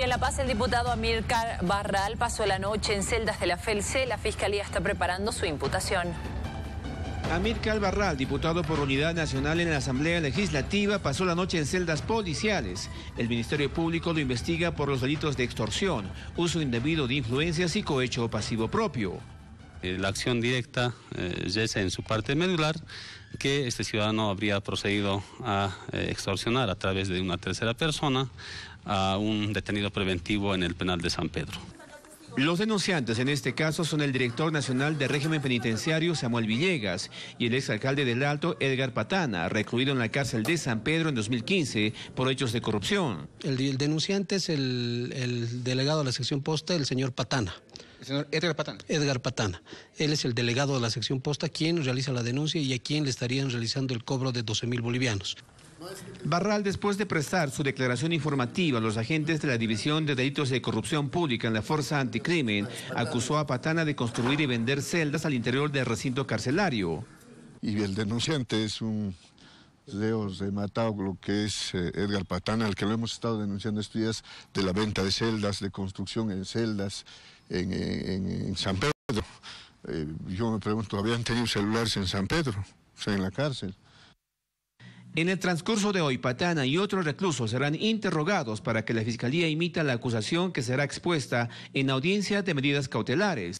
En La Paz, el diputado Amílcar Barral pasó la noche en celdas de la FELC. La Fiscalía está preparando su imputación. Amílcar Barral, diputado por Unidad Nacional en la Asamblea Legislativa, pasó la noche en celdas policiales. El Ministerio Público lo investiga por los delitos de extorsión, uso indebido de influencias y cohecho pasivo propio. Eh, la acción directa ya eh, es en su parte medular que este ciudadano habría procedido a eh, extorsionar a través de una tercera persona a un detenido preventivo en el penal de San Pedro. Los denunciantes en este caso son el director nacional de régimen penitenciario Samuel Villegas y el exalcalde del Alto Edgar Patana, recluido en la cárcel de San Pedro en 2015 por hechos de corrupción. El, denunciante es el, el, delegado de la sección posta, el señor Patana. El señor Edgar Patana. Edgar Patana. Él es el delegado de la sección posta, quien realiza la denuncia y a quien le estarían realizando el cobro de 12 mil bolivianos. Barral, después de prestar su declaración informativa a los agentes de la División de Delitos de Corrupción Pública en la Fuerza Anticrimen, acusó a Patana de construir y vender celdas al interior del recinto carcelario. Y el denunciante es un Leo lo que es eh, Edgar Patana, al que lo hemos estado denunciando estos días, de la venta de celdas, de construcción en celdas en, San Pedro. Eh, yo me pregunto, ¿habían tenido celulares en San Pedro? O sea, en la cárcel. En el transcurso de hoy, Patana y otros reclusos serán interrogados para que la Fiscalía imita la acusación que será expuesta en audiencia de medidas cautelares.